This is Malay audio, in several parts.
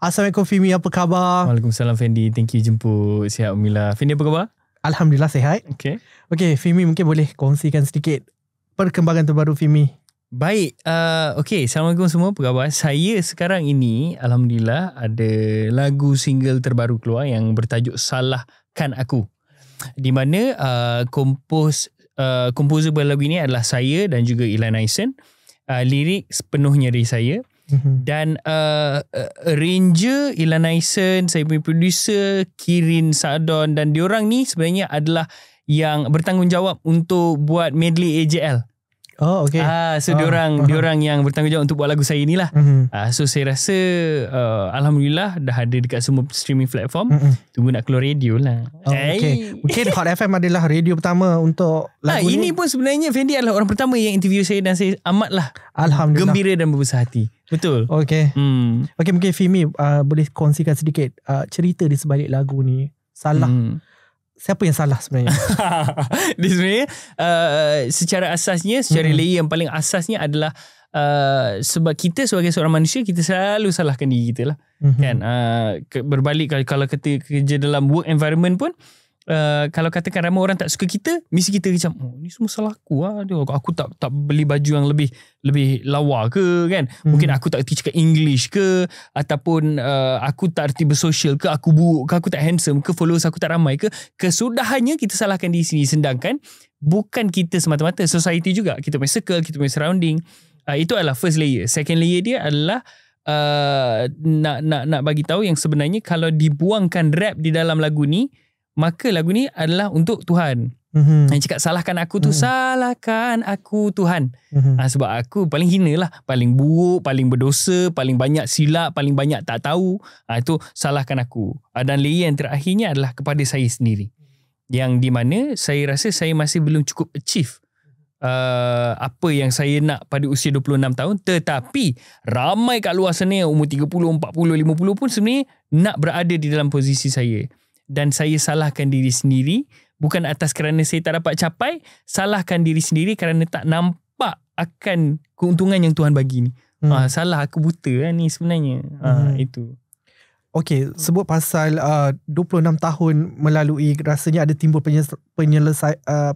Assalamualaikum Fimi, apa khabar? Waalaikumsalam Fendi, thank you jemput. Sihat Umila. Fendi apa khabar? Alhamdulillah sihat. Okay. Okay, Fimi mungkin boleh kongsikan sedikit perkembangan terbaru Fimi. Baik, uh, okay. Assalamualaikum semua, apa khabar? Saya sekarang ini, Alhamdulillah, ada lagu single terbaru keluar yang bertajuk Salahkan Aku. Di mana uh, kompos, uh, komposer lagu ini adalah saya dan juga Ilan Aysen. Uh, lirik sepenuhnya dari saya. Mm-hmm. Dan uh, Ranger Ilan Aysen Saya punya producer Kirin Sadon Dan diorang ni Sebenarnya adalah Yang bertanggungjawab Untuk buat Medley AJL Oh okay. Ah, so oh. Ah, orang uh-huh. orang yang bertanggungjawab untuk buat lagu saya ni lah. Uh-huh. Mm-hmm. Ah, so saya rasa uh, alhamdulillah dah ada dekat semua streaming platform. Uh-huh. Tunggu nak keluar radio lah. Oh, okay. Mungkin Hot FM adalah radio pertama untuk ah, lagu ah, Ini pun sebenarnya Fendi adalah orang pertama yang interview saya dan saya amatlah alhamdulillah. gembira dan berbesar hati. Betul. Okay. Hmm. Okay mungkin Fimi uh, boleh kongsikan sedikit uh, cerita di sebalik lagu ni. Salah. Hmm siapa yang salah sebenarnya? Di sini uh, secara asasnya secara hmm. layer yang paling asasnya adalah uh, sebab kita sebagai seorang manusia kita selalu salahkan diri kita lah. Hmm. Kan? Uh, berbalik kalau kita kerja dalam work environment pun uh, Uh, kalau katakan ramai orang tak suka kita mesti kita macam oh ni semua salah aku ah aku tak tak beli baju yang lebih lebih lawa ke kan hmm. mungkin aku tak reti cakap english ke ataupun uh, aku tak reti bersosial ke aku buruk ke aku tak handsome ke followers aku tak ramai ke kesudahannya kita salahkan di sini sedangkan bukan kita semata-mata society juga kita punya circle kita punya surrounding uh, itu adalah first layer second layer dia adalah uh, nak nak nak bagi tahu yang sebenarnya kalau dibuangkan rap di dalam lagu ni maka lagu ni adalah untuk Tuhan. Mm-hmm. Yang cakap salahkan aku tu, mm-hmm. salahkan aku Tuhan. Mm-hmm. Ha, sebab aku paling hina lah, paling buruk, paling berdosa, paling banyak silap, paling banyak tak tahu. Ha, itu salahkan aku. Ha, dan layer yang terakhirnya adalah kepada saya sendiri. Yang di mana saya rasa saya masih belum cukup achieve. Uh, apa yang saya nak pada usia 26 tahun tetapi ramai kat luar sana yang umur 30, 40, 50 pun sebenarnya nak berada di dalam posisi saya dan saya salahkan diri sendiri bukan atas kerana saya tak dapat capai salahkan diri sendiri kerana tak nampak akan keuntungan yang Tuhan bagi ni hmm. ah, salah aku buta lah ni sebenarnya ah, hmm. ah, itu Okay, sebut pasal ah, uh, 26 tahun melalui rasanya ada timbul penyelesaian, uh,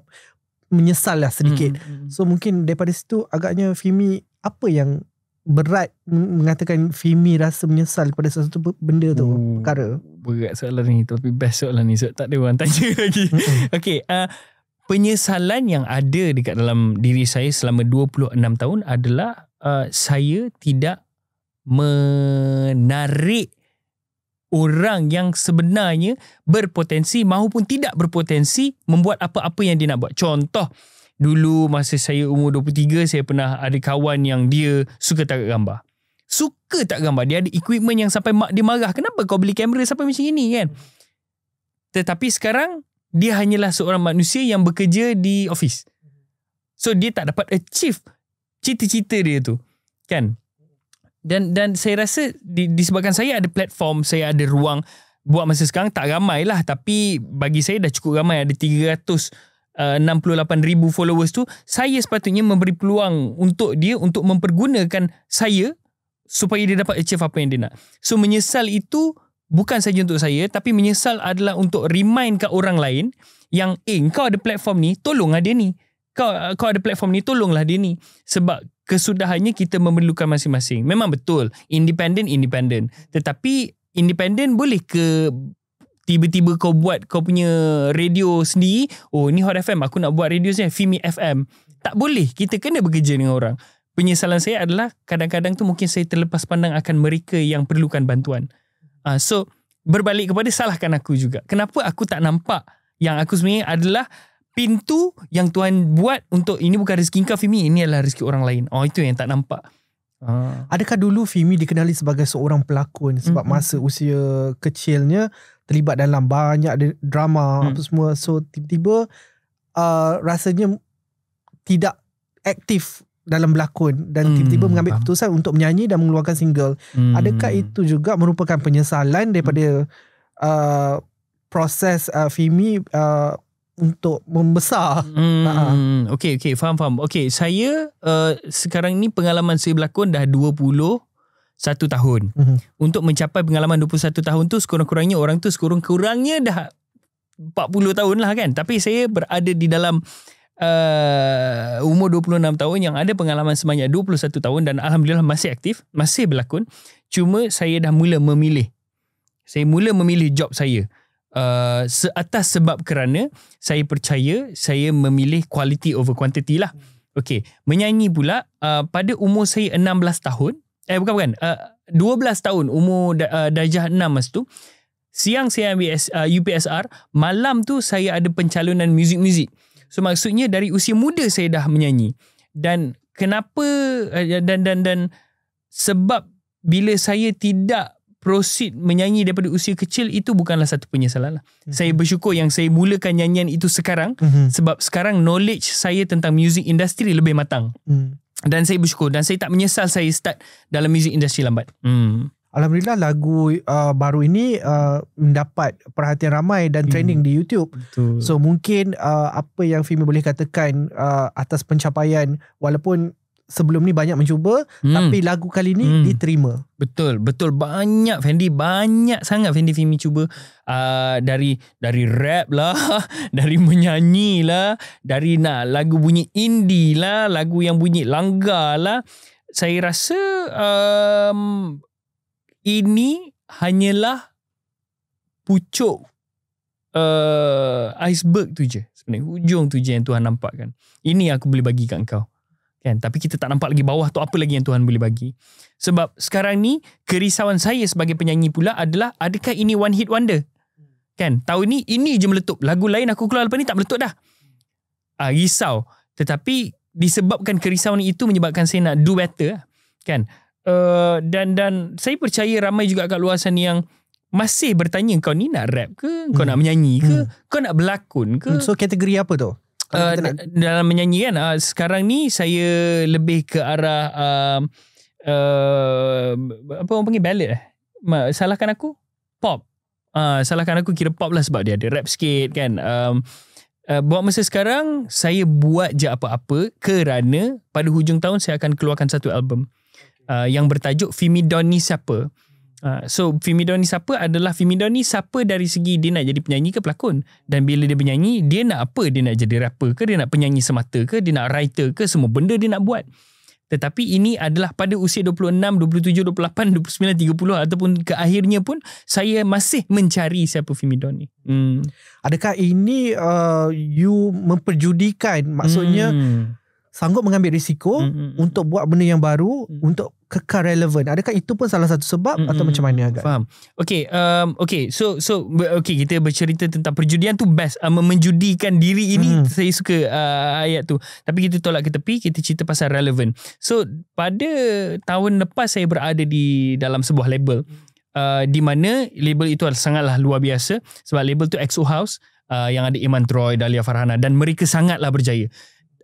menyesal lah sedikit. Hmm, hmm, hmm. So mungkin daripada situ agaknya Fimi apa yang berat mengatakan Fimi rasa menyesal pada sesuatu benda tu Ooh, perkara berat soalan ni tapi best soalan ni so tak ada orang tanya lagi okey uh, penyesalan yang ada dekat dalam diri saya selama 26 tahun adalah uh, saya tidak menarik orang yang sebenarnya berpotensi mahupun tidak berpotensi membuat apa-apa yang dia nak buat contoh dulu masa saya umur 23 saya pernah ada kawan yang dia suka tak gambar suka tak gambar dia ada equipment yang sampai mak dia marah kenapa kau beli kamera sampai macam ini kan tetapi sekarang dia hanyalah seorang manusia yang bekerja di office so dia tak dapat achieve cita-cita dia tu kan dan dan saya rasa di, disebabkan saya ada platform saya ada ruang buat masa sekarang tak ramailah tapi bagi saya dah cukup ramai ada 300 uh, 68,000 followers tu, saya sepatutnya memberi peluang untuk dia untuk mempergunakan saya supaya dia dapat achieve apa yang dia nak. So menyesal itu bukan saja untuk saya tapi menyesal adalah untuk remind kat orang lain yang eh kau ada platform ni tolonglah dia ni. Kau uh, kau ada platform ni tolonglah dia ni sebab kesudahannya kita memerlukan masing-masing. Memang betul independent independent tetapi independent boleh ke tiba-tiba kau buat kau punya radio sendiri oh ni Hot FM aku nak buat radio sendiri Fimi FM tak boleh kita kena bekerja dengan orang penyesalan saya adalah kadang-kadang tu mungkin saya terlepas pandang akan mereka yang perlukan bantuan uh, so berbalik kepada salahkan aku juga kenapa aku tak nampak yang aku sebenarnya adalah pintu yang Tuhan buat untuk ini bukan rezeki kau Fimi ini adalah rezeki orang lain oh itu yang tak nampak ah. Adakah dulu Fimi dikenali sebagai seorang pelakon sebab mm-hmm. masa usia kecilnya terlibat dalam banyak drama hmm. apa semua so tiba-tiba uh, rasanya tidak aktif dalam berlakon dan hmm. tiba-tiba mengambil keputusan untuk menyanyi dan mengeluarkan single hmm. adakah itu juga merupakan penyesalan daripada hmm. uh, proses uh, Fimi uh, untuk membesar hmm. uh-huh. Okay okay faham faham Okay saya uh, sekarang ni pengalaman saya berlakon dah satu tahun. Mm-hmm. Untuk mencapai pengalaman 21 tahun tu sekurang-kurangnya orang tu sekurang-kurangnya dah 40 tahun lah kan. Tapi saya berada di dalam uh, umur 26 tahun yang ada pengalaman sebanyak 21 tahun dan Alhamdulillah masih aktif, masih berlakon. Cuma saya dah mula memilih. Saya mula memilih job saya. Uh, seatas sebab kerana saya percaya saya memilih quality over quantity lah. Hmm. Okay. Menyanyi pula uh, pada umur saya 16 tahun eh bukan bukan uh, eh, 12 tahun umur uh, darjah 6 masa tu siang saya ambil S, uh, eh, UPSR malam tu saya ada pencalonan muzik-muzik so maksudnya dari usia muda saya dah menyanyi dan kenapa uh, dan dan dan sebab bila saya tidak proceed menyanyi daripada usia kecil itu bukanlah satu penyesalan lah. hmm Saya bersyukur yang saya mulakan nyanyian itu sekarang hmm sebab sekarang knowledge saya tentang music industry lebih matang. Mm dan saya bersyukur dan saya tak menyesal saya start dalam music industry lambat. Hmm. Alhamdulillah lagu uh, baru ini uh, mendapat perhatian ramai dan hmm. trending di YouTube. Betul. So mungkin uh, apa yang Fimi boleh katakan uh, atas pencapaian walaupun sebelum ni banyak mencuba hmm. tapi lagu kali ni hmm. diterima. Betul, betul banyak Fendi banyak sangat Fendi Fimi cuba uh, dari dari rap lah, dari menyanyi lah, dari nak lagu bunyi indie lah, lagu yang bunyi langgar lah. Saya rasa um, ini hanyalah pucuk uh, iceberg tu je sebenarnya hujung tu je yang Tuhan nampak kan. ini yang aku boleh bagi kat engkau kan tapi kita tak nampak lagi bawah tu apa lagi yang Tuhan boleh bagi sebab sekarang ni kerisauan saya sebagai penyanyi pula adalah adakah ini one hit wonder kan tahu ni ini je meletup lagu lain aku keluar lepas ni tak meletup dah ah risau tetapi disebabkan kerisauan itu menyebabkan saya nak do better kan uh, dan dan saya percaya ramai juga kat luar sana yang masih bertanya kau ni nak rap ke kau hmm. nak menyanyi ke hmm. kau nak berlakon ke hmm, so kategori apa tu Eh, nak... dalam menyanyi kan uh, sekarang ni saya lebih ke arah uh, uh, apa orang panggil ballad eh salahkan aku pop uh, salahkan aku kira pop lah sebab dia ada rap sikit kan um, Uh, buat masa sekarang saya buat je apa-apa kerana pada hujung tahun saya akan keluarkan satu album uh, yang bertajuk Fimi Doni siapa. Uh, so Fimidon ni siapa adalah Fimidon ni siapa dari segi dia nak jadi penyanyi ke pelakon dan bila dia bernyanyi dia nak apa dia nak jadi rapper ke dia nak penyanyi semata ke dia nak writer ke semua benda dia nak buat tetapi ini adalah pada usia 26, 27, 28, 29, 30 ataupun ke akhirnya pun saya masih mencari siapa Fimidon ni. Hmm. Adakah ini uh, you memperjudikan maksudnya hmm sanggup mengambil risiko mm-hmm. untuk buat benda yang baru mm-hmm. untuk kekal relevan adakah itu pun salah satu sebab mm-hmm. atau hmm. macam mana agak faham Okay, um, okey so so okay. kita bercerita tentang perjudian tu best um, menjudikan diri ini mm saya suka uh, ayat tu tapi kita tolak ke tepi kita cerita pasal relevan so pada tahun lepas saya berada di dalam sebuah label uh, di mana label itu sangatlah luar biasa sebab label tu exo House Uh, yang ada Iman Troy, Dahlia Farhana dan mereka sangatlah berjaya.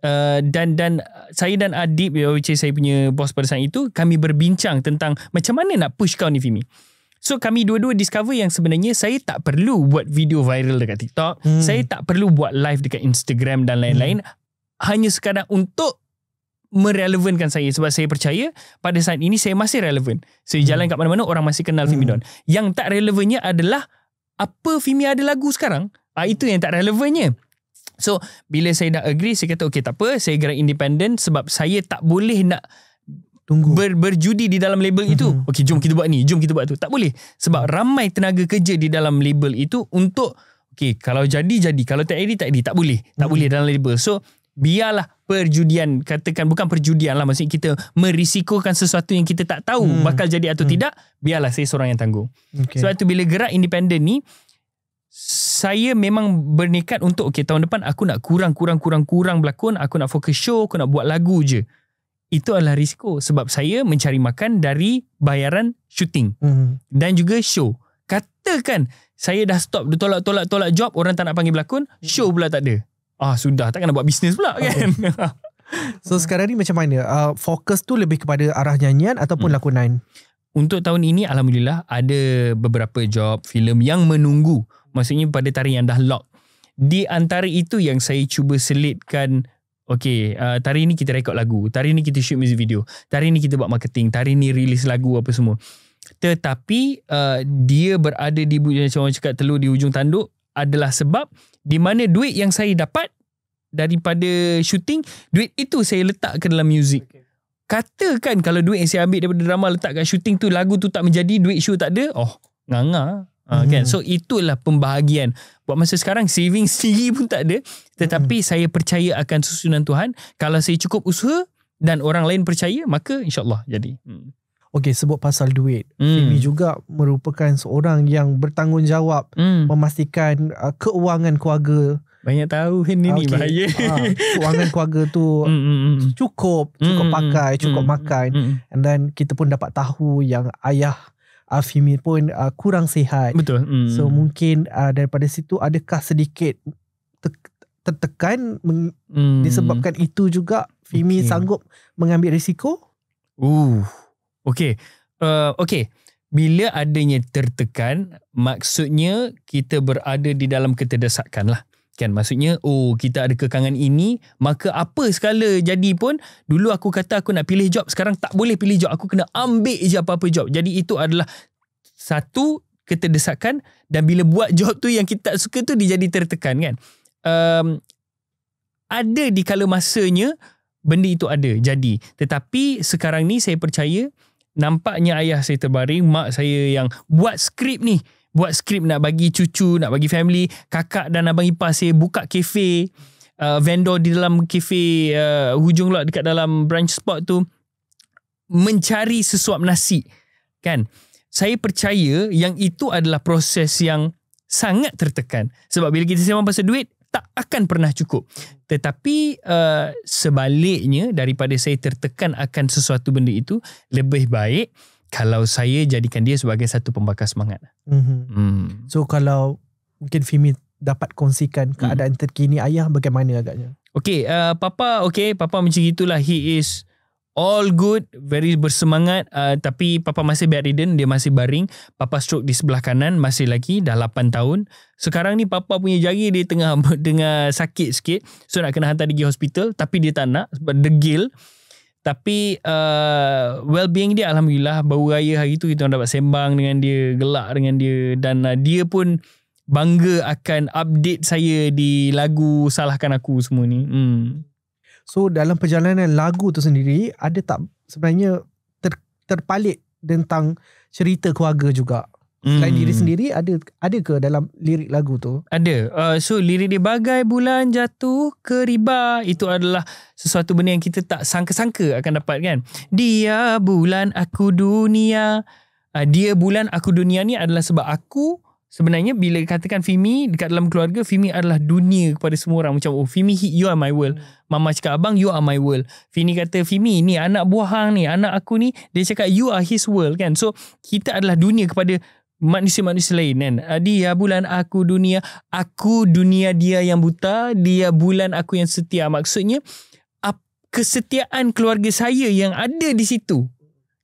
Uh, dan dan saya dan Adib eh, which is saya punya bos pada saat itu kami berbincang tentang macam mana nak push kau ni Fimi so kami dua-dua discover yang sebenarnya saya tak perlu buat video viral dekat TikTok hmm. saya tak perlu buat live dekat Instagram dan lain-lain hmm. hanya sekadar untuk merelevankan saya sebab saya percaya pada saat ini saya masih relevan saya hmm. jalan kat mana-mana orang masih kenal hmm. Fimi Don yang tak relevannya adalah apa Fimi ada lagu sekarang uh, itu yang tak relevannya So bila saya nak agree saya kata okey tak apa saya gerak independen sebab saya tak boleh nak tunggu ber, berjudi di dalam label mm-hmm. itu. Okey jom kita buat ni, jom kita buat tu. Tak boleh sebab ramai tenaga kerja di dalam label itu untuk okey kalau jadi jadi, kalau tak jadi tak jadi, tak boleh. Tak mm-hmm. boleh dalam label. So biarlah perjudian katakan bukan perjudian lah maksudnya kita merisikokan sesuatu yang kita tak tahu hmm. bakal jadi atau hmm. tidak biarlah saya seorang yang tangguh. okay. sebab tu bila gerak independen ni saya memang bernikat untuk okay, tahun depan aku nak kurang kurang kurang kurang berlakon aku nak fokus show aku nak buat lagu je itu adalah risiko sebab saya mencari makan dari bayaran shooting mm-hmm. dan juga show katakan saya dah stop tolak tolak tolak job orang tak nak panggil berlakon mhm. show pula tak ada ah sudah takkan nak buat bisnes pula kan so sekarang ni macam mana uh, fokus tu lebih kepada arah nyanyian ataupun mm. lakonan untuk tahun ini alhamdulillah ada beberapa job filem yang menunggu maksudnya pada tarikh yang dah lock di antara itu yang saya cuba selitkan Okay, uh, tarikh ni kita rekod lagu, tarikh ni kita shoot music video, tarikh ni kita buat marketing, tarikh ni release lagu apa semua. Tetapi uh, dia berada di bujang macam orang cakap telur di ujung tanduk adalah sebab di mana duit yang saya dapat daripada shooting, duit itu saya letak ke dalam music. Katakan kalau duit yang saya ambil daripada drama letak kat shooting tu, lagu tu tak menjadi, duit show tak ada, oh, nganga. Uh, kan? Mhm. So itulah pembahagian. Buat masa sekarang saving sendiri pun tak ada. Tetapi mm-hmm. saya percaya akan susunan Tuhan. Kalau saya cukup usaha dan orang lain percaya maka insyaAllah jadi. Hmm. Okay sebut pasal duit. Mm. Phoebe juga merupakan seorang yang bertanggungjawab mm. memastikan uh, keuangan keluarga. Banyak tahu ini okay. ni bahaya. Uh, keuangan keluarga tu hmm, hmm, cukup. Cukup mm. pakai, cukup mm. makan. Mm. And then kita pun dapat tahu yang ayah Afimir pun uh, kurang sihat. Betul. Mm. So mungkin uh, daripada situ adakah sedikit te- tertekan mm. disebabkan itu juga Fimi okay. sanggup mengambil risiko? Ooh, Okay. Uh, okay. Uh, Bila adanya tertekan, maksudnya kita berada di dalam keterdesakan lah kan maksudnya oh kita ada kekangan ini maka apa skala jadi pun dulu aku kata aku nak pilih job sekarang tak boleh pilih job aku kena ambil je apa-apa job jadi itu adalah satu keterdesakan dan bila buat job tu yang kita tak suka tu dia jadi tertekan kan um, ada di kala masanya benda itu ada jadi tetapi sekarang ni saya percaya nampaknya ayah saya terbaring mak saya yang buat skrip ni buat skrip nak bagi cucu, nak bagi family, kakak dan abang ipar saya buka kafe, uh, vendor di dalam kafe uh, hujung lot dekat dalam branch spot tu mencari sesuap nasi. Kan? Saya percaya yang itu adalah proses yang sangat tertekan. Sebab bila kita sembang pasal duit, tak akan pernah cukup. Tetapi uh, sebaliknya daripada saya tertekan akan sesuatu benda itu, lebih baik kalau saya jadikan dia sebagai satu pembakar semangat. Mm-hmm. Mm. So kalau mungkin Fimi dapat kongsikan hmm. keadaan mm. terkini ayah bagaimana agaknya? Okay, uh, Papa okay, Papa macam itulah. He is all good, very bersemangat. Uh, tapi Papa masih bedridden, dia masih baring. Papa stroke di sebelah kanan, masih lagi dah 8 tahun. Sekarang ni Papa punya jari dia tengah, tengah sakit sikit. So nak kena hantar pergi hospital. Tapi dia tak nak sebab degil. Tapi uh, well-being dia alhamdulillah baru raya hari tu kita dapat sembang dengan dia, gelak dengan dia dan uh, dia pun bangga akan update saya di lagu Salahkan Aku semua ni. Hmm. So dalam perjalanan lagu tu sendiri ada tak sebenarnya ter, terpalit tentang cerita keluarga juga? Selain mm. diri hmm. sendiri ada ada ke dalam lirik lagu tu? Ada. Uh, so lirik dia bagai bulan jatuh ke riba itu adalah sesuatu benda yang kita tak sangka-sangka akan dapat kan. Dia bulan aku dunia. Uh, dia bulan aku dunia ni adalah sebab aku sebenarnya bila katakan Fimi dekat dalam keluarga Fimi adalah dunia kepada semua orang macam oh Fimi hit you are my world. Hmm. Mama cakap abang you are my world. Fimi kata Fimi ni anak buah hang ni, anak aku ni dia cakap you are his world kan. So kita adalah dunia kepada manusia-manusia lain kan. Ah, dia bulan aku dunia, aku dunia dia yang buta, dia bulan aku yang setia. Maksudnya kesetiaan keluarga saya yang ada di situ.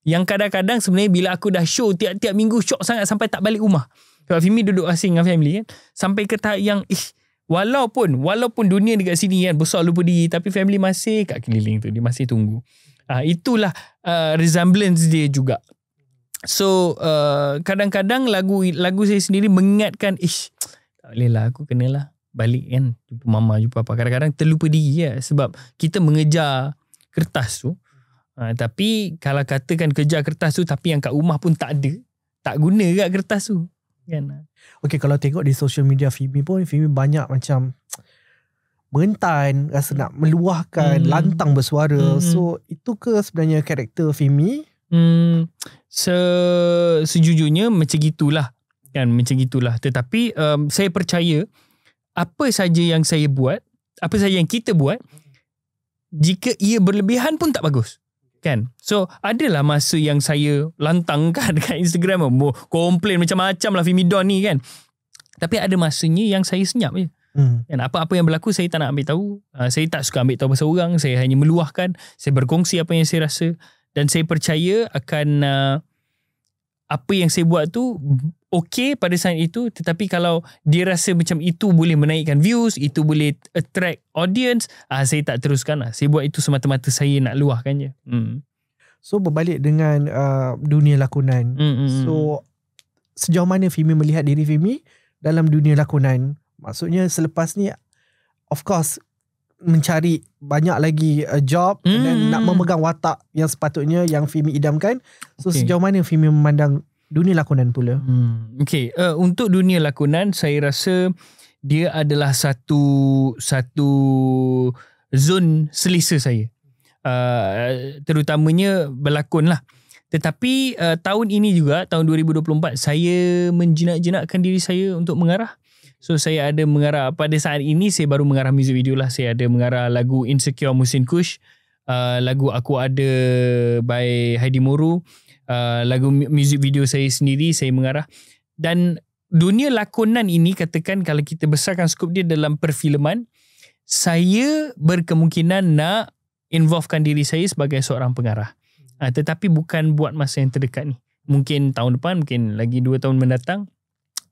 Yang kadang-kadang sebenarnya bila aku dah show tiap-tiap minggu shock sangat sampai tak balik rumah. Sebab Fimi duduk asing dengan family kan. Sampai ke tahap yang ih walaupun walaupun dunia dekat sini kan besar lupa diri tapi family masih kat keliling tu dia masih tunggu. uh, itulah uh, resemblance dia juga So uh, kadang-kadang lagu lagu saya sendiri mengingatkan ish tak boleh lah aku kenalah balik kan jumpa mama jumpa apa kadang-kadang terlupa diri ya sebab kita mengejar kertas tu uh, tapi kalau katakan kejar kertas tu tapi yang kat rumah pun tak ada tak guna ke kertas tu kan okey kalau tengok di social media Fimi pun Fimi banyak macam mentan rasa nak meluahkan hmm. lantang bersuara hmm. hmm. so itu ke sebenarnya karakter Fimi Hmm, se, sejujurnya macam gitulah kan macam gitulah tetapi um, saya percaya apa saja yang saya buat apa saja yang kita buat jika ia berlebihan pun tak bagus kan so adalah masa yang saya lantangkan kat Instagram mo komplain macam-macam lah Fimidon ni kan tapi ada masanya yang saya senyap je hmm. kan apa-apa yang berlaku saya tak nak ambil tahu ah, saya tak suka ambil tahu pasal orang saya hanya meluahkan saya berkongsi apa yang saya rasa dan saya percaya akan uh, apa yang saya buat tu okey pada saat itu tetapi kalau dia rasa macam itu boleh menaikkan views itu boleh attract audience uh, saya tak teruskan lah saya buat itu semata-mata saya nak luahkan je hmm. so berbalik dengan uh, dunia lakonan Mm-mm. Hmm, hmm. so sejauh mana Fimi melihat diri Fimi dalam dunia lakonan maksudnya selepas ni of course mencari banyak lagi uh, job hmm. dan nak memegang watak yang sepatutnya yang Fimi idamkan. So okay. sejauh mana Fimi memandang dunia lakonan pula? Hmm. Okay, uh, untuk dunia lakonan saya rasa dia adalah satu satu zon selisa saya. Uh, terutamanya berlakon lah. Tetapi uh, tahun ini juga, tahun 2024, saya menjinak-jinakkan diri saya untuk mengarah. So saya ada mengarah pada saat ini saya baru mengarah music video lah. Saya ada mengarah lagu Insecure Musin Kush, uh, lagu Aku Ada by Heidi Moru, uh, lagu music video saya sendiri saya mengarah. Dan dunia lakonan ini katakan kalau kita besarkan skop dia dalam perfilman, saya berkemungkinan nak involvekan diri saya sebagai seorang pengarah. Uh, tetapi bukan buat masa yang terdekat ni. Mungkin tahun depan, mungkin lagi dua tahun mendatang.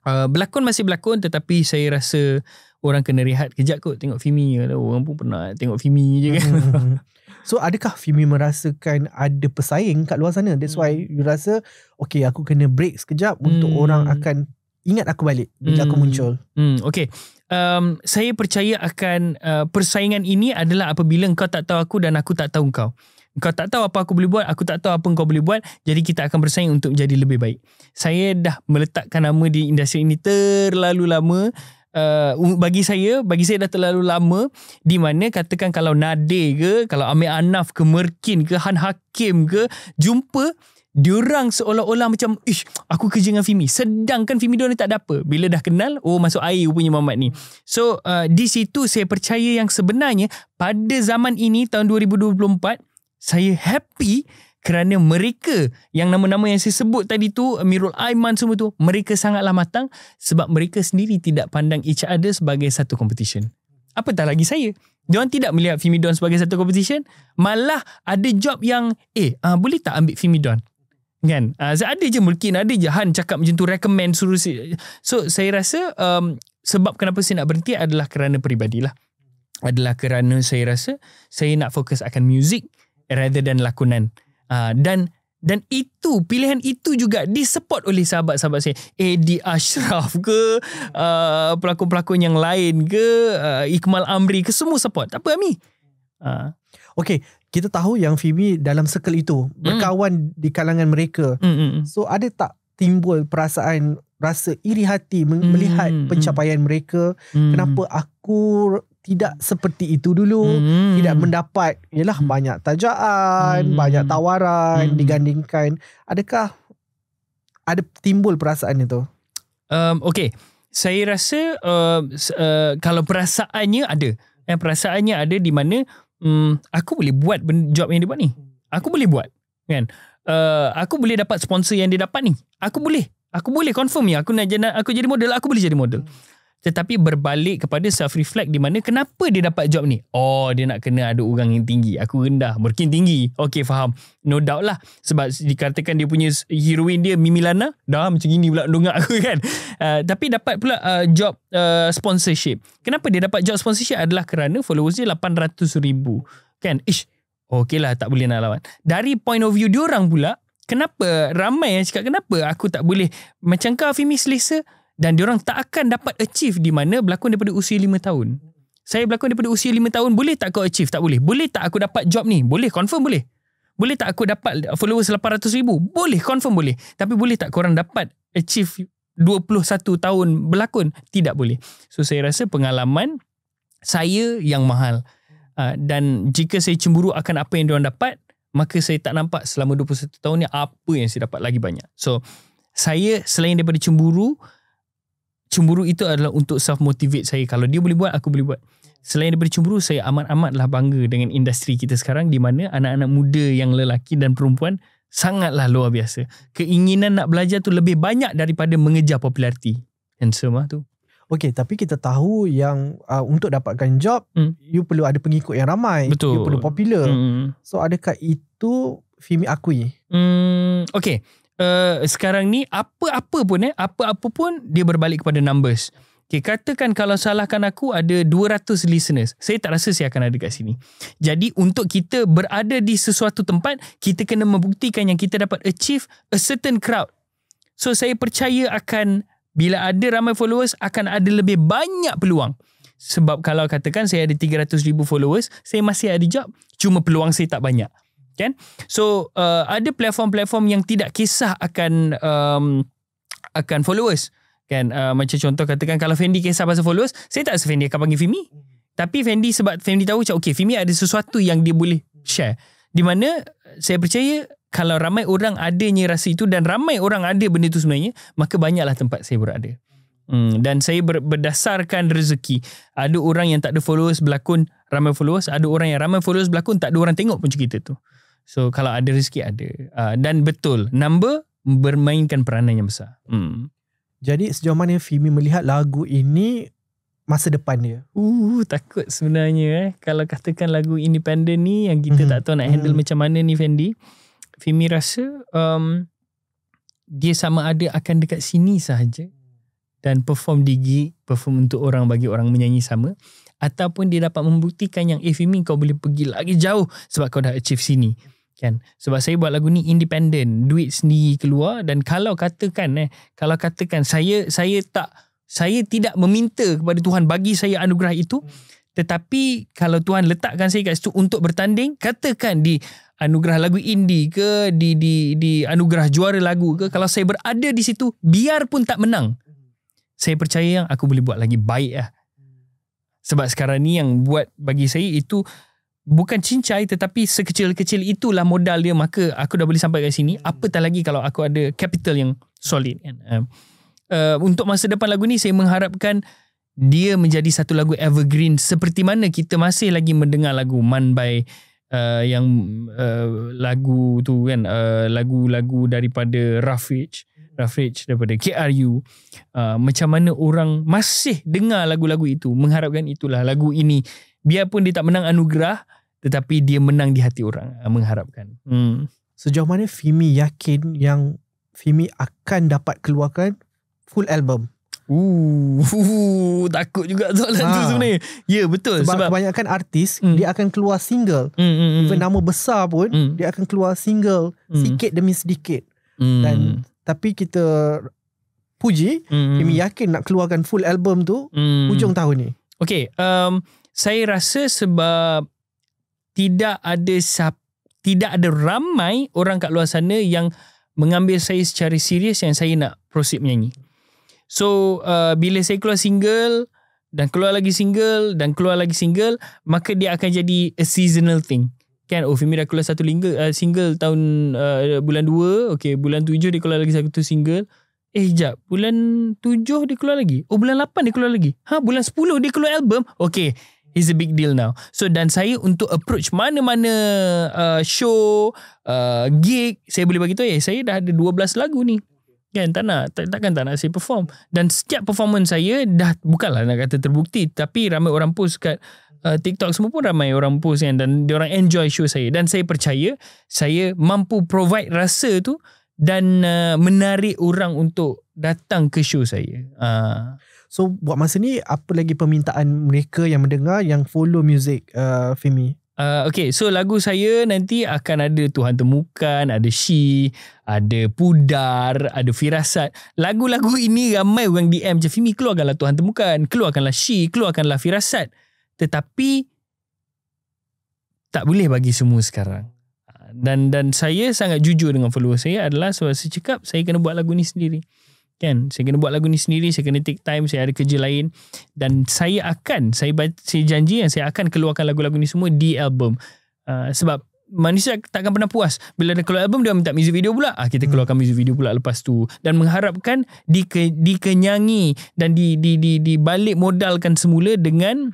Uh, berlakon masih berlakon tetapi saya rasa orang kena rehat kejap kot tengok Fimi oh, orang pun pernah tengok Fimi je kan so adakah Fimi merasakan ada pesaing kat luar sana that's why hmm. you rasa okay aku kena break sekejap untuk hmm. orang akan ingat aku balik bila hmm. aku muncul hmm. okay um, saya percaya akan uh, persaingan ini adalah apabila kau tak tahu aku dan aku tak tahu kau kau tak tahu apa aku boleh buat, aku tak tahu apa kau boleh buat. Jadi kita akan bersaing untuk jadi lebih baik. Saya dah meletakkan nama di industri ini terlalu lama. Uh, um, bagi saya, bagi saya dah terlalu lama. Di mana katakan kalau Nadir ke, kalau Amir Anaf ke, Merkin ke, Han Hakim ke, jumpa diorang seolah-olah macam ish aku kerja dengan Fimi sedangkan Fimi dia ni tak ada apa bila dah kenal oh masuk air punya Mamat ni so uh, di situ saya percaya yang sebenarnya pada zaman ini tahun 2024 saya happy kerana mereka yang nama-nama yang saya sebut tadi tu Mirul Aiman semua tu mereka sangatlah matang sebab mereka sendiri tidak pandang each other sebagai satu competition apatah lagi saya dia orang tidak melihat Fimidon sebagai satu competition malah ada job yang eh uh, boleh tak ambil Fimidon kan uh, ada je mungkin ada je Han cakap macam tu recommend suruh si. so saya rasa um, sebab kenapa saya nak berhenti adalah kerana peribadilah adalah kerana saya rasa saya nak fokus akan music rather than lakonan. Uh, dan dan itu pilihan itu juga disupport oleh sahabat-sahabat saya Eddie eh, Ashraf ke uh, pelakon-pelakon yang lain ke uh, Ikmal Amri ke semua support tak apa Ami uh. Okay, kita tahu yang Phoebe dalam circle itu mm. berkawan di kalangan mereka Mm-mm. so ada tak timbul perasaan rasa iri hati mm, melihat mm. pencapaian mm-hmm. mereka mm-hmm. kenapa aku tidak seperti itu dulu hmm. tidak mendapat ialah hmm. banyak tajaan hmm. banyak tawaran hmm. digandingkan adakah ada timbul perasaan itu um okey saya rasa uh, uh, kalau perasaannya ada eh, perasaannya ada di mana um, aku boleh buat job yang dia buat ni aku boleh buat kan uh, aku boleh dapat sponsor yang dia dapat ni aku boleh aku boleh confirm ni aku nak aku jadi model aku boleh jadi model hmm tetapi berbalik kepada self reflect di mana kenapa dia dapat job ni oh dia nak kena ada orang yang tinggi aku rendah berkin tinggi okey faham no doubt lah sebab dikatakan dia punya heroin dia Mimi Lana dah macam gini pula dongak aku kan uh, tapi dapat pula uh, job uh, sponsorship kenapa dia dapat job sponsorship adalah kerana followers dia 800 ribu kan ish okey lah tak boleh nak lawan dari point of view dia orang pula Kenapa ramai yang cakap kenapa aku tak boleh macam kau Afimi selesa dan diorang tak akan dapat achieve di mana berlakon daripada usia 5 tahun. Saya berlakon daripada usia 5 tahun, boleh tak aku achieve? Tak boleh. Boleh tak aku dapat job ni? Boleh, confirm boleh. Boleh tak aku dapat followers 800 ribu? Boleh, confirm boleh. Tapi boleh tak korang dapat achieve 21 tahun berlakon? Tidak boleh. So saya rasa pengalaman saya yang mahal. Ah, dan jika saya cemburu akan apa yang diorang dapat, maka saya tak nampak selama 21 tahun ni apa yang saya dapat lagi banyak. So, saya selain daripada cemburu, cemburu itu adalah untuk self motivate saya kalau dia boleh buat aku boleh buat selain daripada cemburu saya amat-amatlah bangga dengan industri kita sekarang di mana anak-anak muda yang lelaki dan perempuan sangatlah luar biasa keinginan nak belajar tu lebih banyak daripada mengejar populariti handsome lah tu Okay, tapi kita tahu yang uh, untuk dapatkan job, mm. you perlu ada pengikut yang ramai. Betul. You perlu popular. Mm. So, adakah itu Fimi akui? Mm, okay, Eh, sekarang ni apa-apa pun eh apa-apa pun dia berbalik kepada numbers. Okay, katakan kalau salahkan aku ada 200 listeners. Saya tak rasa saya akan ada kat sini. Jadi untuk kita berada di sesuatu tempat, kita kena membuktikan yang kita dapat achieve a certain crowd. So saya percaya akan bila ada ramai followers akan ada lebih banyak peluang. Sebab kalau katakan saya ada 300,000 followers, saya masih ada job, cuma peluang saya tak banyak kan so uh, ada platform-platform yang tidak kisah akan um, akan followers kan uh, macam contoh katakan kalau Fendi kisah pasal followers saya tak sefendi Fendi akan panggil Fimi tapi Fendi sebab Fendi tahu cak, okay Fimi ada sesuatu yang dia boleh share di mana saya percaya kalau ramai orang adanya rasa itu dan ramai orang ada benda itu sebenarnya maka banyaklah tempat saya berada Hmm, dan saya ber, berdasarkan rezeki ada orang yang tak ada followers berlakon ramai followers ada orang yang ramai followers berlakon tak ada orang tengok pun cerita tu So kalau ada rezeki ada. Uh, dan betul number bermainkan peranan yang besar. Hmm. Jadi sejauh mana Fimi melihat lagu ini masa depan dia? Uh, takut sebenarnya eh. Kalau katakan lagu independen ni yang kita hmm. tak tahu nak handle hmm. macam mana ni Fendi. Fimi rasa um, dia sama ada akan dekat sini sahaja dan perform di gig, perform untuk orang bagi orang menyanyi sama ataupun dia dapat membuktikan yang eh Fimi kau boleh pergi lagi jauh sebab kau dah achieve sini kan sebab saya buat lagu ni independent duit sendiri keluar dan kalau katakan eh kalau katakan saya saya tak saya tidak meminta kepada Tuhan bagi saya anugerah itu hmm. tetapi kalau Tuhan letakkan saya kat situ untuk bertanding katakan di anugerah lagu indie ke di di di anugerah juara lagu ke kalau saya berada di situ biar pun tak menang saya percaya yang aku boleh buat lagi baik lah. Hmm. sebab sekarang ni yang buat bagi saya itu bukan cincai tetapi sekecil-kecil itulah modal dia maka aku dah boleh sampai kat sini hmm. apatah lagi kalau aku ada capital yang solid kan um, uh, untuk masa depan lagu ni saya mengharapkan dia menjadi satu lagu evergreen seperti mana kita masih lagi mendengar lagu Man by uh, yang uh, lagu tu kan uh, lagu-lagu daripada Rafiq hmm. Rafiq daripada KRU uh, macam mana orang masih dengar lagu-lagu itu mengharapkan itulah lagu ini biarpun dia tak menang anugerah tetapi dia menang di hati orang ah, mengharapkan. Hmm. Sejauh mana Fimi yakin yang Fimi akan dapat keluarkan full album? Ooh, takut juga soalan ha. tu sebenarnya. Ya, betul sebab, sebab kebanyakan artis mm. dia akan keluar single. Mm, mm, mm. Even nama besar pun mm. dia akan keluar single mm. sikit demi sedikit. Mm. Dan tapi kita puji mm. Fimi yakin nak keluarkan full album tu mm. hujung tahun ni. Okay um, saya rasa sebab tidak ada tidak ada ramai orang kat luar sana yang mengambil saya secara serius yang saya nak proceed menyanyi. So uh, bila saya keluar single dan keluar lagi single dan keluar lagi single maka dia akan jadi a seasonal thing. Kan oh Fimi dah keluar satu single, uh, single tahun uh, bulan 2, okay, bulan 7 dia keluar lagi satu single. Eh jap, bulan tujuh dia keluar lagi. Oh bulan lapan dia keluar lagi. Ha bulan sepuluh dia keluar album. Okay, he's a big deal now. So dan saya untuk approach mana-mana uh, show, uh, gig, saya boleh bagi tahu eh saya dah ada 12 lagu ni. Kan tak nak tak, takkan tak nak saya perform. Dan setiap performance saya dah bukanlah nak kata terbukti tapi ramai orang post kat uh, TikTok semua pun ramai orang post kan dan dia orang enjoy show saya dan saya percaya saya mampu provide rasa tu dan uh, menarik orang untuk datang ke show saya. Uh. So buat masa ni apa lagi permintaan mereka yang mendengar yang follow music uh, Femi? Uh, okay, so lagu saya nanti akan ada Tuhan Temukan, ada She, ada Pudar, ada Firasat. Lagu-lagu ini ramai orang DM macam, Fimi, keluarkanlah Tuhan Temukan, keluarkanlah She, keluarkanlah Firasat. Tetapi, tak boleh bagi semua sekarang. Ah, dan dan saya sangat jujur dengan follower saya adalah sebab saya cakap, saya kena buat lagu ni sendiri kan saya kena buat lagu ni sendiri saya kena take time saya ada kerja lain dan saya akan saya saya janji yang saya akan keluarkan lagu-lagu ni semua di album uh, sebab manusia takkan pernah puas bila dah keluar album dia minta music video pula ah kita hmm. keluarkan music video pula lepas tu dan mengharapkan dike, dikenyangi dan di di di dibalik modalkan semula dengan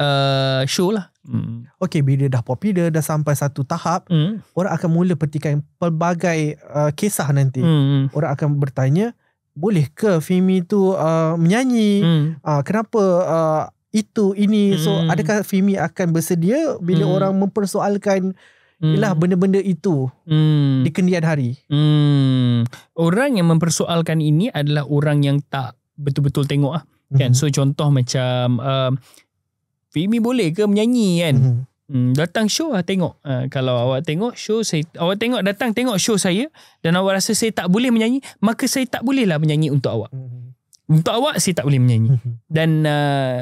uh, show lah. Mm. Okay, bila dah popular, dah sampai satu tahap, mm. orang akan mula petikan pelbagai uh, kisah nanti. Mm. Orang akan bertanya, boleh ke Fimi tu uh, menyanyi? Mm. Uh, kenapa uh, itu ini? Mm. So, hmm. adakah Fimi akan bersedia bila mm. orang mempersoalkan ialah hmm. benda-benda itu hmm. di kendian hari. Hmm. Orang yang mempersoalkan ini adalah orang yang tak betul-betul tengok ah, Kan? hmm So contoh macam uh, Fimi boleh ke menyanyi kan? Mm-hmm. Hmm, datang show lah tengok. Uh, kalau awak tengok show saya, awak tengok datang tengok show saya dan awak rasa saya tak boleh menyanyi, maka saya tak bolehlah menyanyi untuk awak. Mm-hmm. Untuk awak saya tak boleh menyanyi. Mm-hmm. Dan uh,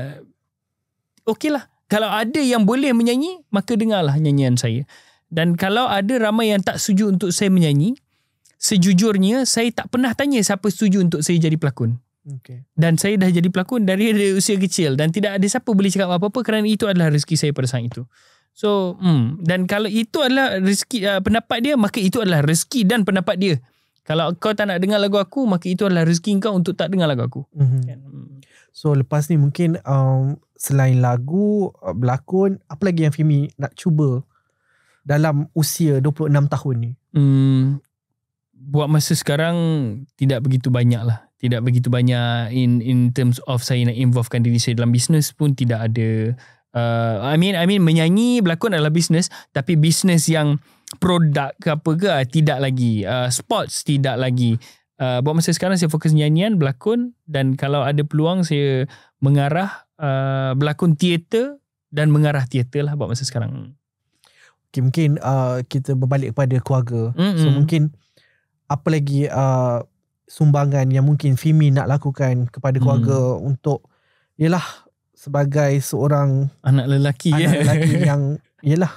okeylah. Kalau ada yang boleh menyanyi, maka dengarlah nyanyian saya. Dan kalau ada ramai yang tak setuju untuk saya menyanyi, sejujurnya saya tak pernah tanya siapa setuju untuk saya jadi pelakon. Okay. Dan saya dah jadi pelakon dari, usia kecil dan tidak ada siapa boleh cakap apa-apa kerana itu adalah rezeki saya pada saat itu. So, hmm, dan kalau itu adalah rezeki uh, pendapat dia, maka itu adalah rezeki dan pendapat dia. Kalau kau tak nak dengar lagu aku, maka itu adalah rezeki kau untuk tak dengar lagu aku. Mm-hmm. Kan? Hmm. So, lepas ni mungkin um, selain lagu, uh, berlakon, apa lagi yang Fimi nak cuba dalam usia 26 tahun ni? Hmm, buat masa sekarang tidak begitu banyak lah tidak begitu banyak in in terms of saya nak involvekan diri saya dalam bisnes pun tidak ada uh, I mean I mean menyanyi berlakon adalah bisnes tapi bisnes yang produk ke apa ke ah, tidak lagi uh, sports tidak lagi uh, buat masa sekarang saya fokus nyanyian berlakon dan kalau ada peluang saya mengarah uh, berlakon teater dan mengarah teater lah buat masa sekarang okay, mungkin uh, kita berbalik kepada keluarga mm-hmm. so mungkin apa lagi uh, sumbangan yang mungkin Fimi nak lakukan kepada keluarga hmm. untuk ialah sebagai seorang anak lelaki anak yeah. lelaki yang ialah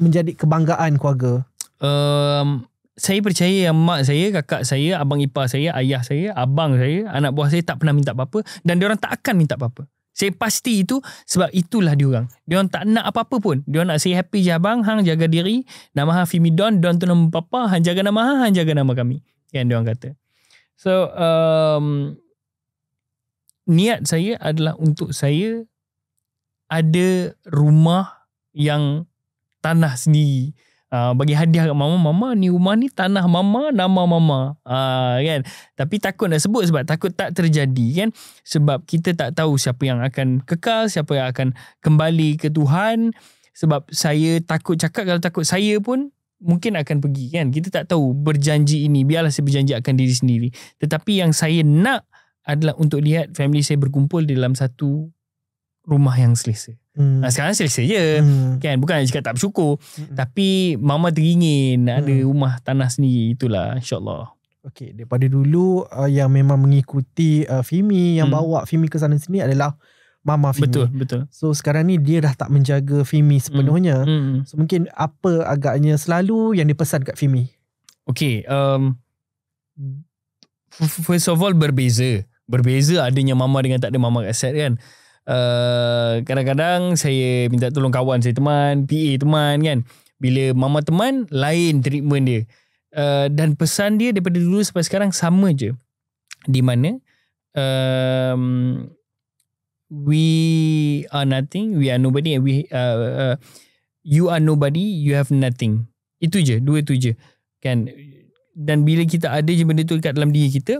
menjadi kebanggaan keluarga. Um, saya percaya yang mak saya, kakak saya, abang ipar saya, ayah saya, abang saya, anak buah saya tak pernah minta apa-apa dan dia orang tak akan minta apa-apa. Saya pasti itu sebab itulah dia orang. Dia orang tak nak apa-apa pun. Dia orang nak saya happy je abang, hang jaga diri, nama ha don don tu nama papa, hang jaga nama ha, hang jaga nama kami. Yang dia orang kata. So um, niat saya adalah untuk saya ada rumah yang tanah sendiri. Uh, bagi hadiah kat mama mama ni rumah ni tanah mama nama mama uh, kan tapi takut nak sebut sebab takut tak terjadi kan sebab kita tak tahu siapa yang akan kekal siapa yang akan kembali ke Tuhan sebab saya takut cakap kalau takut saya pun mungkin akan pergi kan kita tak tahu berjanji ini biarlah saya berjanji akan diri sendiri tetapi yang saya nak adalah untuk lihat family saya berkumpul di dalam satu rumah yang selesa hmm. nah, sekarang selesa je hmm. kan bukan cakap tak bersyukur hmm. tapi mama teringin hmm. ada rumah tanah sendiri itulah insyaAllah Okay, daripada dulu uh, yang memang mengikuti uh, Fimi yang hmm. bawa Fimi ke sana sini adalah mama Fimi. Betul, betul. So sekarang ni dia dah tak menjaga Fimi hmm, sepenuhnya. Mm, mm, So mungkin apa agaknya selalu yang dipesan kat Fimi? Okay. Um, first of all berbeza. Berbeza adanya mama dengan tak ada mama kat set kan. Uh, kadang-kadang saya minta tolong kawan saya teman, PA teman kan. Bila mama teman, lain treatment dia. Uh, dan pesan dia daripada dulu sampai sekarang sama je. Di mana... Um, we are nothing, we are nobody, we uh, uh, you are nobody, you have nothing. Itu je, dua itu je. Kan? Dan bila kita ada je benda tu dekat dalam diri kita,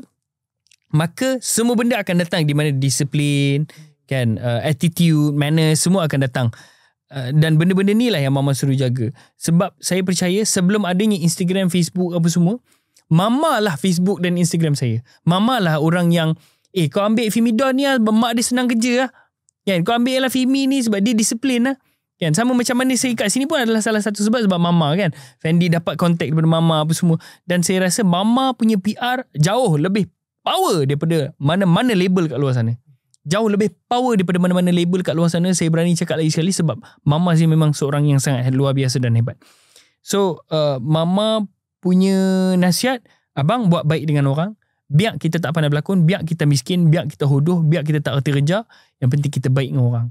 maka semua benda akan datang di mana disiplin, kan, uh, attitude, manner, semua akan datang. Uh, dan benda-benda ni lah yang Mama suruh jaga. Sebab saya percaya sebelum adanya Instagram, Facebook apa semua, Mama lah Facebook dan Instagram saya. Mama lah orang yang uh, Eh kau ambil Fimidon ni lah Mak dia senang kerja lah kan? Kau ambil lah Fimi ni Sebab dia disiplin lah kan? Sama macam mana saya kat sini pun Adalah salah satu sebab Sebab Mama kan Fendi dapat kontak daripada Mama Apa semua Dan saya rasa Mama punya PR Jauh lebih power Daripada mana-mana label kat luar sana Jauh lebih power daripada mana-mana label kat luar sana Saya berani cakap lagi sekali Sebab Mama sih memang seorang yang sangat luar biasa dan hebat So uh, Mama punya nasihat Abang buat baik dengan orang biar kita tak pandai berlakon, biar kita miskin, biar kita hodoh, biar kita tak reti kerja yang penting kita baik dengan orang.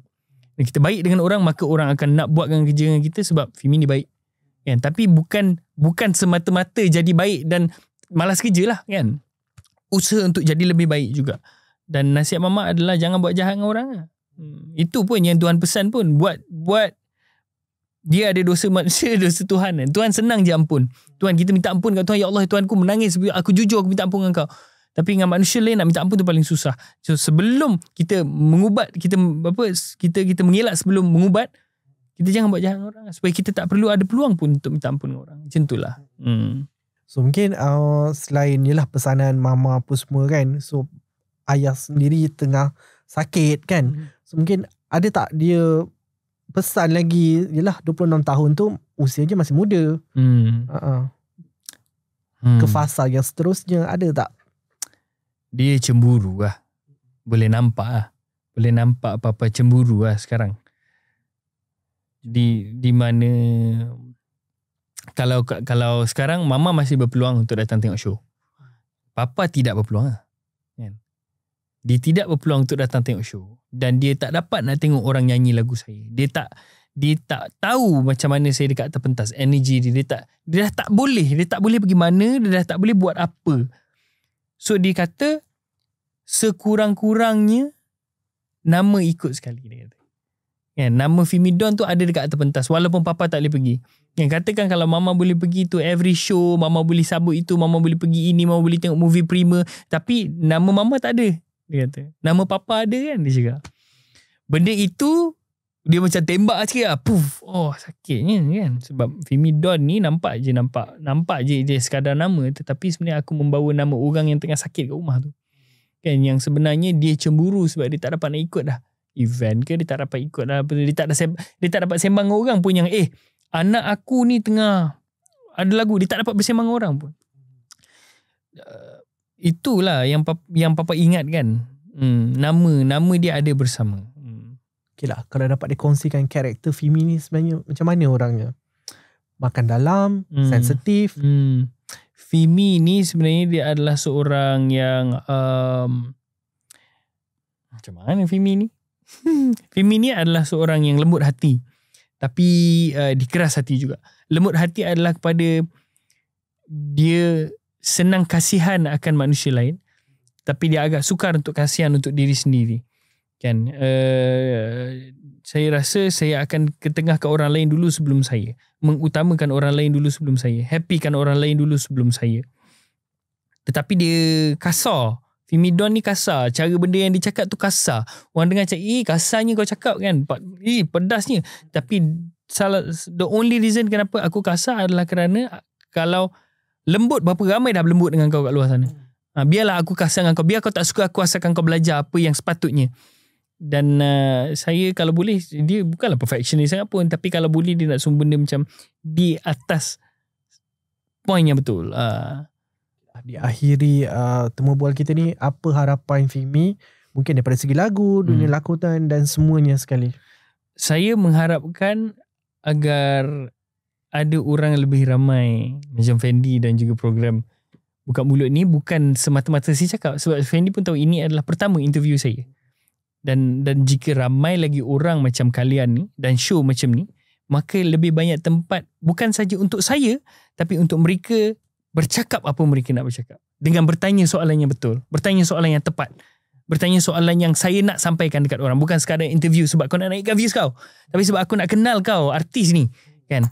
Dan kita baik dengan orang, maka orang akan nak buat dengan kerja dengan kita sebab Fimi ni baik. Kan? Tapi bukan bukan semata-mata jadi baik dan malas kerja lah kan. Usaha untuk jadi lebih baik juga. Dan nasihat mama adalah jangan buat jahat dengan orang. Lah. Hmm. Itu pun yang Tuhan pesan pun. Buat buat dia ada dosa manusia, dosa Tuhan. Tuhan senang je ampun. Tuhan, kita minta ampun kat Tuhan. Ya Allah, Tuhan, ku menangis. Aku jujur, aku minta ampun dengan kau. Tapi dengan manusia lain, nak minta ampun tu paling susah. So, sebelum kita mengubat, kita apa kita kita mengelak sebelum mengubat, kita jangan buat jahat orang. Lah. Supaya kita tak perlu ada peluang pun untuk minta ampun dengan orang. Macam itulah. Hmm. So, mungkin uh, selain ialah pesanan mama apa semua kan. So, ayah sendiri tengah sakit kan. Hmm. So, mungkin ada tak dia pesan lagi yalah 26 tahun tu usia je masih muda. Hmm. Uh-uh. hmm. Ke fasa yang seterusnya ada tak? Dia cemburu lah. Boleh nampak lah. Boleh nampak apa-apa cemburu lah sekarang. Di di mana kalau kalau sekarang mama masih berpeluang untuk datang tengok show. Papa tidak berpeluang lah dia tidak berpeluang untuk datang tengok show dan dia tak dapat nak tengok orang nyanyi lagu saya dia tak dia tak tahu macam mana saya dekat atas pentas energy dia dia tak dia dah tak boleh dia tak boleh pergi mana dia dah tak boleh buat apa so dia kata sekurang-kurangnya nama ikut sekali dia kata Ya, nama Fimidon tu ada dekat atas pentas walaupun papa tak boleh pergi. Yang katakan kalau mama boleh pergi tu every show, mama boleh sabut itu, mama boleh pergi ini, mama boleh tengok movie prima, tapi nama mama tak ada dia kata. Nama papa ada kan dia cakap. Benda itu dia macam tembak lah sikit lah. Puff. Oh sakitnya kan. Sebab Fimi Don ni nampak je nampak. Nampak je dia sekadar nama. Tetapi sebenarnya aku membawa nama orang yang tengah sakit kat rumah tu. Kan yang sebenarnya dia cemburu sebab dia tak dapat nak ikut dah. Event ke dia tak dapat ikut dah. Dia tak, ada sem- dia tak dapat sembang dengan orang pun yang eh anak aku ni tengah ada lagu. Dia tak dapat bersembang dengan orang pun. Itulah yang papa, yang papa ingat kan. Hmm, nama nama dia ada bersama. Hmm. Okay lah, kalau dapat dikongsikan karakter Fimi ni sebenarnya macam mana orangnya? Makan dalam, hmm. sensitif. Hmm. Fimi ni sebenarnya dia adalah seorang yang um, macam mana Fimi ni? Fimi ni adalah seorang yang lembut hati. Tapi uh, dikeras hati juga. Lembut hati adalah kepada dia senang kasihan akan manusia lain tapi dia agak sukar untuk kasihan untuk diri sendiri kan uh, saya rasa saya akan ketengahkan orang lain dulu sebelum saya mengutamakan orang lain dulu sebelum saya happykan orang lain dulu sebelum saya tetapi dia kasar Fimidon ni kasar cara benda yang dicakap tu kasar orang dengar cakap eh kasarnya kau cakap kan eh pedasnya tapi salah, the only reason kenapa aku kasar adalah kerana kalau lembut berapa ramai dah lembut dengan kau kat luar sana hmm. ha, biarlah aku kasar dengan kau biar kau tak suka aku asalkan kau belajar apa yang sepatutnya dan uh, saya kalau boleh dia bukanlah perfectionist sangat pun tapi kalau boleh dia nak semua benda macam di atas point yang betul uh. di akhiri uh, temu bual kita ni apa harapan Fimi mungkin daripada segi lagu dunia hmm. lakutan dan semuanya sekali saya mengharapkan agar ada orang lebih ramai macam Fendi dan juga program Buka Mulut ni bukan semata-mata saya cakap sebab Fendi pun tahu ini adalah pertama interview saya. Dan dan jika ramai lagi orang macam kalian ni dan show macam ni, maka lebih banyak tempat bukan saja untuk saya tapi untuk mereka bercakap apa mereka nak bercakap. Dengan bertanya soalan yang betul, bertanya soalan yang tepat, bertanya soalan yang saya nak sampaikan dekat orang. Bukan sekadar interview sebab kau nak naikkan views kau. Tapi sebab aku nak kenal kau, artis ni. Kan?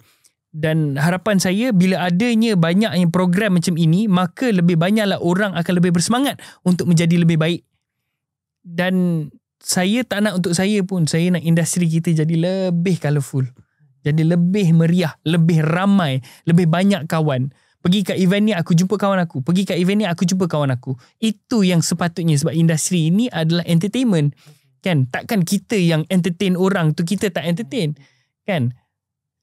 dan harapan saya bila adanya banyak yang program macam ini maka lebih banyaklah orang akan lebih bersemangat untuk menjadi lebih baik dan saya tak nak untuk saya pun saya nak industri kita jadi lebih colourful jadi lebih meriah lebih ramai lebih banyak kawan pergi kat event ni aku jumpa kawan aku pergi kat event ni aku jumpa kawan aku itu yang sepatutnya sebab industri ini adalah entertainment kan takkan kita yang entertain orang tu kita tak entertain kan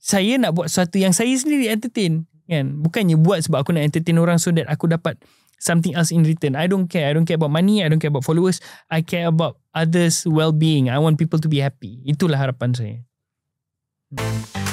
saya nak buat sesuatu yang saya sendiri entertain kan bukannya buat sebab aku nak entertain orang so that aku dapat something else in return i don't care i don't care about money i don't care about followers i care about others well being i want people to be happy itulah harapan saya hmm.